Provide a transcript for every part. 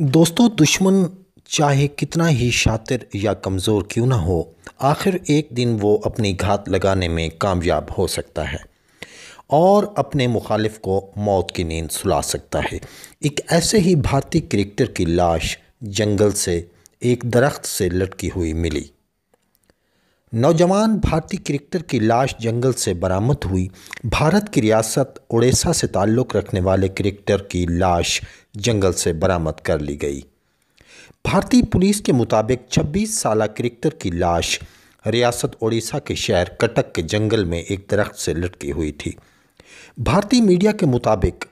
दोस्तों दुश्मन चाहे कितना ही शातिर या कमज़ोर क्यों ना हो आखिर एक दिन वो अपनी घात लगाने में कामयाब हो सकता है और अपने मुखालिफ को मौत की नींद सुला सकता है एक ऐसे ही भारतीय क्रिकेटर की लाश जंगल से एक दरख्त से लटकी हुई मिली नौजवान भारतीय क्रिकेटर की लाश जंगल से बरामद हुई भारत की रियासत उड़ीसा से ताल्लुक़ रखने वाले क्रिकेटर की लाश जंगल से बरामद कर ली गई भारतीय पुलिस के मुताबिक 26 साल क्रिकेटर की लाश रियासत उड़ीसा के शहर कटक के जंगल में एक दरख्त से लटकी हुई थी भारतीय मीडिया के मुताबिक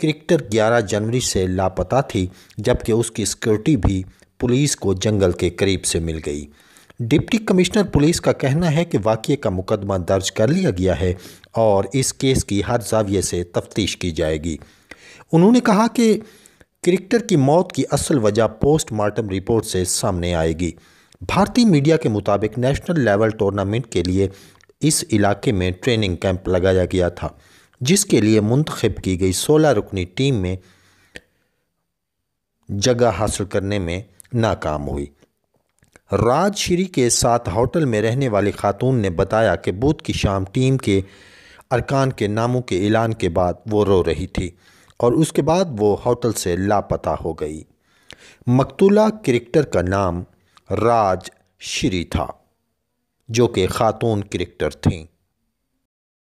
क्रिकेटर 11 जनवरी से लापता थी जबकि उसकी सिक्योरिटी भी पुलिस को जंगल के करीब से मिल गई डिप्टी कमिश्नर पुलिस का कहना है कि वाक्य का मुकदमा दर्ज कर लिया गया है और इस केस की हर जाविये से तफ्तीश की जाएगी उन्होंने कहा कि क्रिकेटर की मौत की असल वजह पोस्टमार्टम रिपोर्ट से सामने आएगी भारतीय मीडिया के मुताबिक नेशनल लेवल टूर्नामेंट के लिए इस इलाके में ट्रेनिंग कैंप लगाया गया था जिसके लिए मुंतखब की गई सोलह रुकनी टीम में जगह हासिल करने में नाकाम हुई राजश्री के साथ होटल में रहने वाली खातून ने बताया कि बुध की शाम टीम के अरकान के नामों के ऐलान के बाद वो रो रही थी और उसके बाद वो होटल से लापता हो गई मकतूला क्रिकेटर का नाम राज श्री था जो कि खातून क्रिकेटर थीं